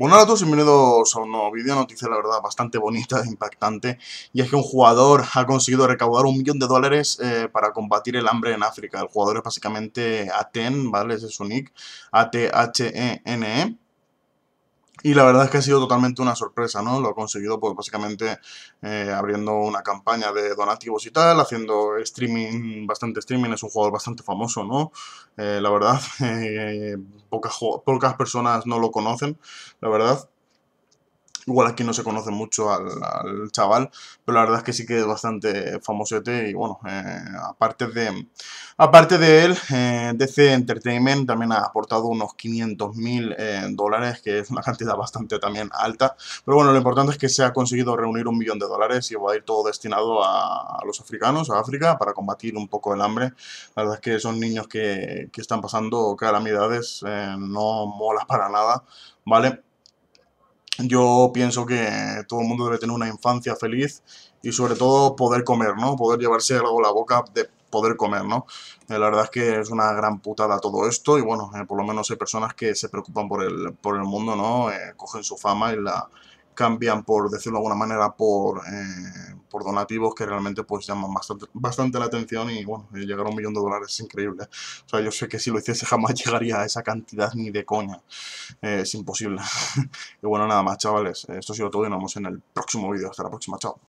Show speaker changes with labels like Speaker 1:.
Speaker 1: Bueno a todos, bienvenidos a un nuevo vídeo, noticia la verdad bastante bonita, impactante, y es que un jugador ha conseguido recaudar un millón de dólares eh, para combatir el hambre en África. El jugador es básicamente Aten, ¿vale? Ese es su nick, A-T-H-E-N-E. e, e y la verdad es que ha sido totalmente una sorpresa, ¿no? Lo ha conseguido pues básicamente eh, abriendo una campaña de donativos y tal, haciendo streaming, bastante streaming, es un jugador bastante famoso, ¿no? Eh, la verdad, eh, pocas, pocas personas no lo conocen, la verdad, Igual aquí no se conoce mucho al, chaval, pero la verdad es que sí que es bastante famosete y bueno, eh, aparte, de, aparte de él, eh, DC Entertainment también ha aportado unos 500 mil eh, dólares, que es una cantidad bastante también alta, pero bueno, lo importante es que se ha conseguido reunir un millón de dólares y va a ir todo destinado a, los africanos, a África, para combatir un poco el hambre. La verdad es que son niños que, que están pasando calamidades, no mola para nada, ¿vale? yo pienso que todo el mundo debe tener una infancia feliz y sobre todo poder comer, ¿no? Poder llevarse algo a la boca de poder comer, ¿no? Eh, la verdad es que es una gran putada todo esto y bueno, eh, por lo menos hay personas que se preocupan por el, por el mundo, ¿no? Eh, cogen su fama y la cambian por decirlo de alguna manera por por donativos que realmente pues llaman bastante, la atención y bueno, eh, llegar a un millón de dólares es increíble. O sea, yo sé que si lo hiciese jamás llegaría a esa cantidad ni de coña. Eh, es imposible. y bueno, nada más, chavales. Esto ha sido todo y nos vemos en el próximo vídeo. Hasta la próxima, chao.